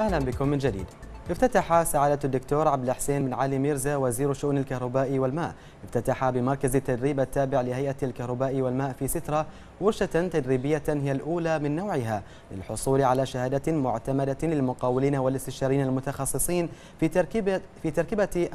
أهلا بكم من جديد افتتح سعادة الدكتور عبد الحسين بن علي ميرزا وزير شؤون الكهرباء والماء افتتح بمركز التدريب التابع لهيئة الكهرباء والماء في سترة ورشة تدريبية هي الأولى من نوعها للحصول على شهادة معتمدة للمقاولين والاستشارين المتخصصين في تركيبة, في تركيبة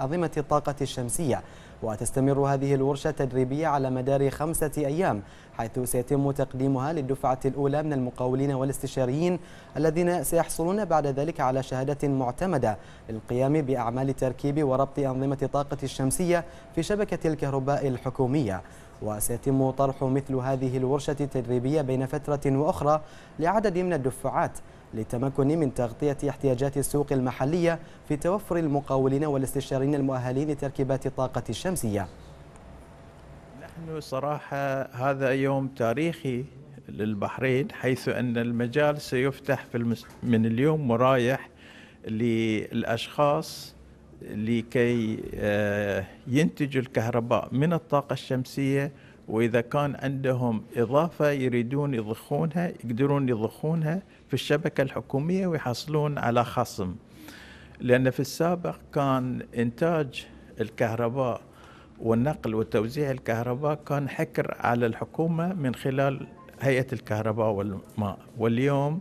أنظمة الطاقة الشمسية وتستمر هذه الورشة التدريبية على مدار خمسة أيام حيث سيتم تقديمها للدفعة الأولى من المقاولين والاستشاريين الذين سيحصلون بعد ذلك على شهادة معتمدة للقيام بأعمال تركيب وربط أنظمة الطاقة الشمسية في شبكة الكهرباء الحكومية وسيتم طرح مثل هذه الورشة التدريبية بين فترة وأخرى لعدد من الدفعات للتمكن من تغطية احتياجات السوق المحلية في توفر المقاولين والاستشارين المؤهلين لتركيبات الطاقة الشمسية نحن صراحة هذا يوم تاريخي للبحرين حيث أن المجال سيفتح في من اليوم ورايح للأشخاص لكي آه، ينتجوا الكهرباء من الطاقة الشمسية وإذا كان عندهم إضافة يريدون يضخونها يقدرون يضخونها في الشبكة الحكومية ويحصلون على خصم لأن في السابق كان إنتاج الكهرباء والنقل وتوزيع الكهرباء كان حكر على الحكومة من خلال هيئة الكهرباء والماء واليوم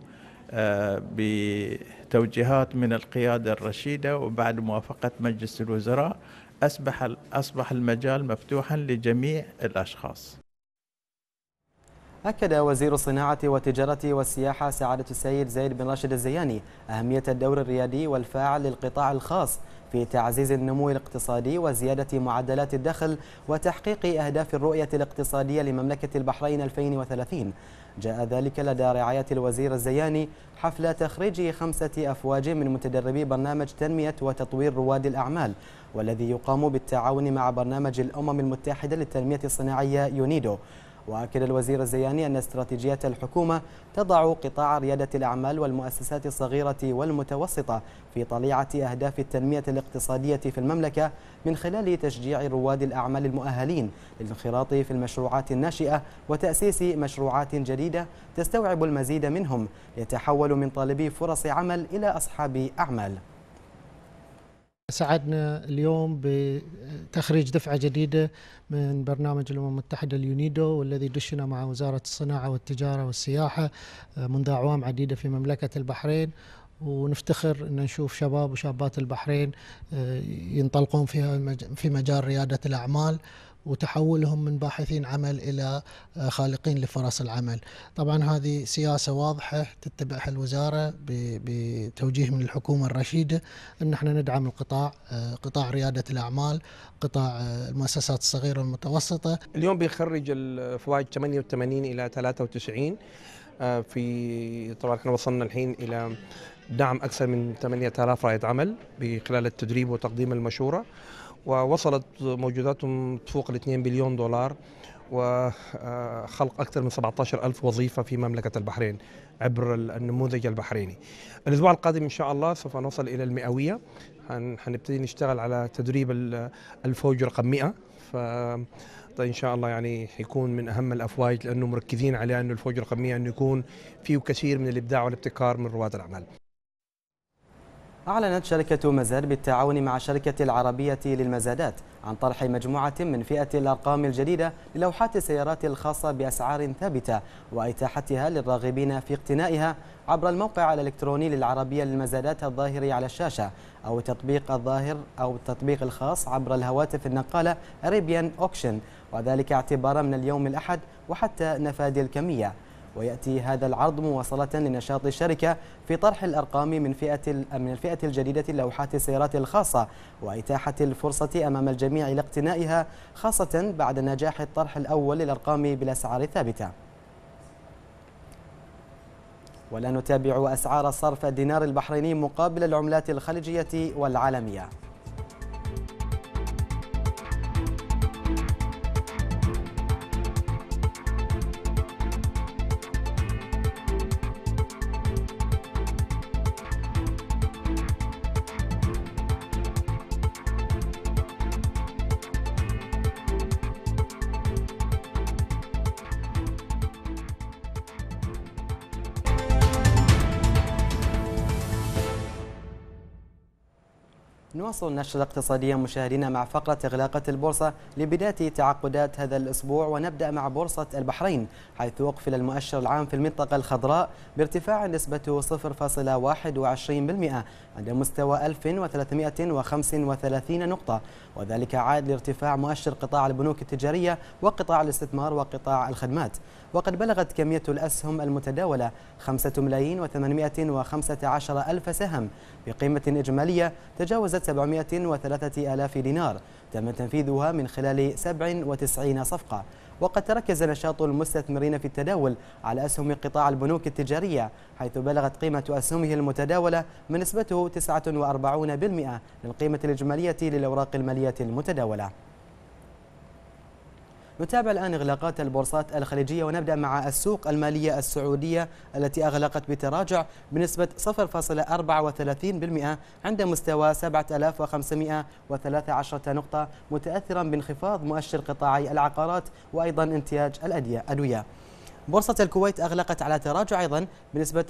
آه، بتوجيهات من القيادة الرشيدة وبعد موافقة مجلس الوزراء أصبح أصبح المجال مفتوحا لجميع الأشخاص أكد وزير الصناعة والتجارة والسياحة سعادة السيد زيد بن راشد الزياني أهمية الدور الريادي والفاعل للقطاع الخاص في تعزيز النمو الاقتصادي وزيادة معدلات الدخل وتحقيق أهداف الرؤية الاقتصادية لمملكة البحرين 2030 جاء ذلك لدى رعاية الوزير الزياني حفل تخريج خمسة أفواج من متدربي برنامج تنمية وتطوير رواد الأعمال والذي يقام بالتعاون مع برنامج الأمم المتحدة للتنمية الصناعية يونيدو وأكد الوزير الزياني أن استراتيجية الحكومة تضع قطاع ريادة الأعمال والمؤسسات الصغيرة والمتوسطة في طليعة أهداف التنمية الاقتصادية في المملكة من خلال تشجيع رواد الأعمال المؤهلين للانخراط في المشروعات الناشئة وتأسيس مشروعات جديدة تستوعب المزيد منهم يتحول من طالبي فرص عمل إلى أصحاب أعمال سعدنا اليوم بتخريج دفعة جديدة من برنامج الأمم المتحدة اليونيدو والذي دشنا مع وزارة الصناعة والتجارة والسياحة آه، منذ أعوام عديدة في مملكة البحرين ونفتخر ان نشوف شباب وشابات البحرين آه، ينطلقون فيها في مجال رياده الاعمال وتحولهم من باحثين عمل الى آه، خالقين لفرص العمل. طبعا هذه سياسه واضحه تتبعها الوزاره بتوجيه من الحكومه الرشيده ان احنا ندعم القطاع آه، قطاع رياده الاعمال، قطاع آه، المؤسسات الصغيره والمتوسطه. اليوم بيخرج الفوائد 88 الى 93 في طبعا احنا وصلنا الحين الى دعم اكثر من 8000 رائد عمل خلال التدريب وتقديم المشوره. ووصلت موجوداتهم تفوق ال 2 بليون دولار وخلق أكثر من 17 ألف وظيفة في مملكة البحرين عبر النموذج البحريني الأسبوع القادم إن شاء الله سوف نصل إلى المئوية هنبتدي نشتغل على تدريب الفوج رقم 100 ف ان شاء الله يعني حيكون من اهم الافواج لانه مركزين على انه الفوج رقم 100 انه يكون فيه كثير من الابداع والابتكار من رواد الاعمال أعلنت شركة مزاد بالتعاون مع الشركة العربية للمزادات عن طرح مجموعة من فئة الأرقام الجديدة للوحات السيارات الخاصة بأسعار ثابتة وإتاحتها للراغبين في اقتنائها عبر الموقع الإلكتروني للعربية للمزادات الظاهر على الشاشة أو تطبيق الظاهر أو التطبيق الخاص عبر الهواتف النقالة أريبيان أوكشن وذلك اعتبارا من اليوم الأحد وحتى نفاد الكمية ويأتي هذا العرض مواصلة لنشاط الشركة في طرح الأرقام من فئة من الفئة الجديدة لوحات السيارات الخاصة وإتاحة الفرصة أمام الجميع لاقتنائها خاصة بعد نجاح الطرح الأول للأرقام بالأسعار الثابتة ولا نتابع أسعار صرف الدينار البحريني مقابل العملات الخليجية والعالمية نواصل النشرة الاقتصادية مشاهدينا مع فقرة إغلاقة البورصة لبداية تعاقدات هذا الأسبوع ونبدأ مع بورصة البحرين حيث أقفل المؤشر العام في المنطقة الخضراء بارتفاع نسبته 0.21% عند مستوى 1335 نقطة وذلك عائد لارتفاع مؤشر قطاع البنوك التجارية وقطاع الاستثمار وقطاع الخدمات وقد بلغت كمية الأسهم المتداولة 5 ملايين و815 ألف سهم بقيمة إجمالية تجاوزت 703 ألاف دينار تم تنفيذها من خلال 97 صفقة وقد تركز نشاط المستثمرين في التداول على أسهم قطاع البنوك التجارية حيث بلغت قيمة أسهمه المتداولة بنسبته 49% للقيمة الإجمالية للأوراق المالية المتداولة نتابع الآن إغلاقات البورصات الخليجية ونبدأ مع السوق المالية السعودية التي أغلقت بتراجع بنسبة 0.34% عند مستوى 7513 نقطة متأثرا بانخفاض مؤشر قطاعي العقارات وأيضا انتاج الأدوية بورصة الكويت أغلقت على تراجع أيضا بنسبة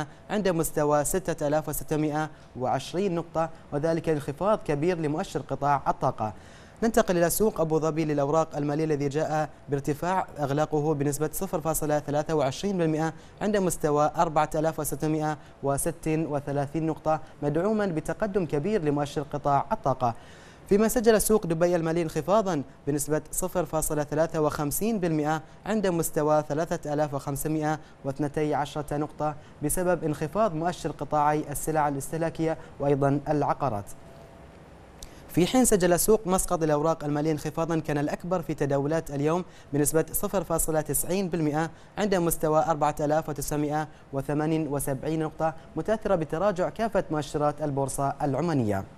0.29% عند مستوى 6620 نقطة وذلك انخفاض كبير لمؤشر قطاع الطاقة ننتقل إلى سوق أبو ظبي للأوراق المالية الذي جاء بارتفاع أغلاقه بنسبة 0.23% عند مستوى 4636 نقطة مدعوما بتقدم كبير لمؤشر قطاع الطاقة فيما سجل سوق دبي المالي انخفاضا بنسبة 0.53% عند مستوى 3512 نقطة بسبب انخفاض مؤشر قطاعي السلع الاستهلاكية وأيضا العقارات في حين سجل سوق مسقط الأوراق المالية انخفاضا كان الأكبر في تداولات اليوم بنسبة 0.90% عند مستوى 4978 نقطة متأثرة بتراجع كافة مؤشرات البورصة العمانية